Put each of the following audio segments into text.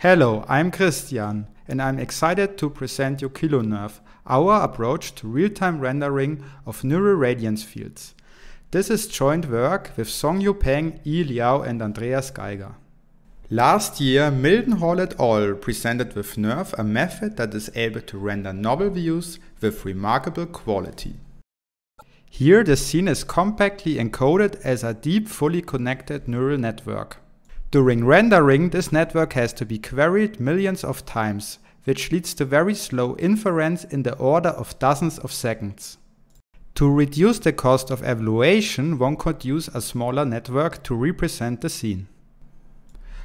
Hello, I'm Christian and I'm excited to present you KiloNerf, our approach to real-time rendering of neural radiance fields. This is joint work with Song Yu Peng, Yi Liao and Andreas Geiger. Last year, Milton Hall et al. presented with Nerf a method that is able to render novel views with remarkable quality. Here the scene is compactly encoded as a deep fully connected neural network. During rendering, this network has to be queried millions of times, which leads to very slow inference in the order of dozens of seconds. To reduce the cost of evaluation, one could use a smaller network to represent the scene.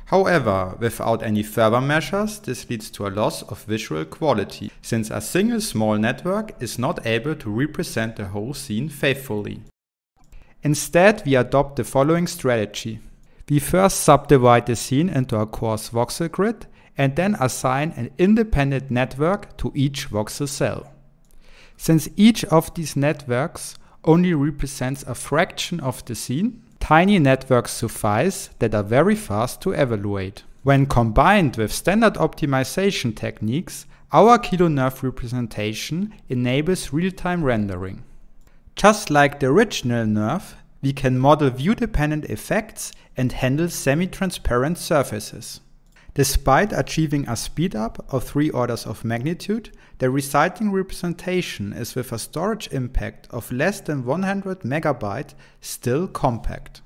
However, without any further measures, this leads to a loss of visual quality, since a single small network is not able to represent the whole scene faithfully. Instead, we adopt the following strategy. We first subdivide the scene into a coarse voxel grid and then assign an independent network to each voxel cell. Since each of these networks only represents a fraction of the scene, tiny networks suffice that are very fast to evaluate. When combined with standard optimization techniques, our kilonerve representation enables real-time rendering. Just like the original nerve, we can model view-dependent effects and handle semi-transparent surfaces. Despite achieving a speedup of three orders of magnitude, the resulting representation is with a storage impact of less than 100 megabyte still compact.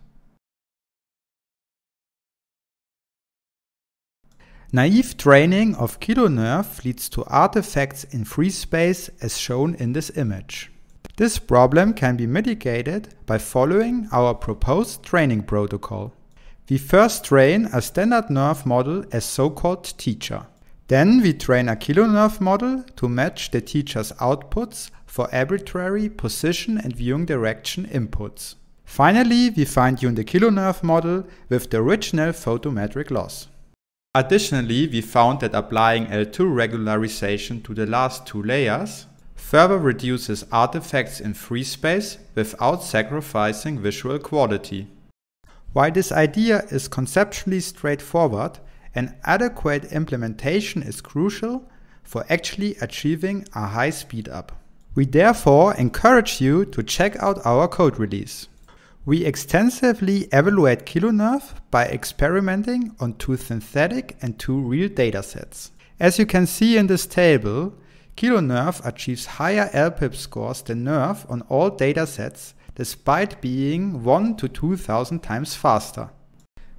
Naive training of kilonerve leads to artifacts in free space as shown in this image. This problem can be mitigated by following our proposed training protocol. We first train a standard nerve model as so-called teacher. Then we train a kilonerve model to match the teacher's outputs for arbitrary position and viewing direction inputs. Finally, we fine-tune the kilonerve model with the original photometric loss. Additionally, we found that applying L2 regularization to the last two layers further reduces artifacts in free space without sacrificing visual quality. While this idea is conceptually straightforward, an adequate implementation is crucial for actually achieving a high speed up. We therefore encourage you to check out our code release. We extensively evaluate KiloNerve by experimenting on two synthetic and two real datasets. As you can see in this table, KiloNerve achieves higher LPIP scores than Nerve on all datasets despite being 1 to 2000 times faster.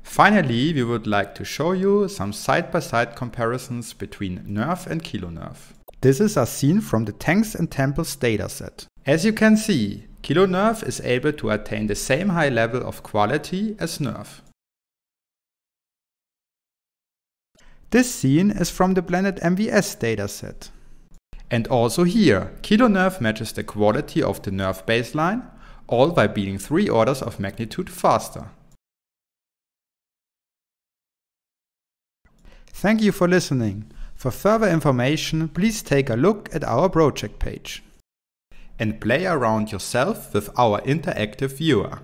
Finally, we would like to show you some side-by-side -side comparisons between Nerve and KiloNerve. This is as seen from the Tanks and Temples dataset. As you can see, KiloNerve is able to attain the same high level of quality as Nerve. This scene is from the Planet MVS dataset. And also here, kilonerve matches the quality of the nerve baseline, all by being 3 orders of magnitude faster. Thank you for listening. For further information, please take a look at our project page. And play around yourself with our interactive viewer.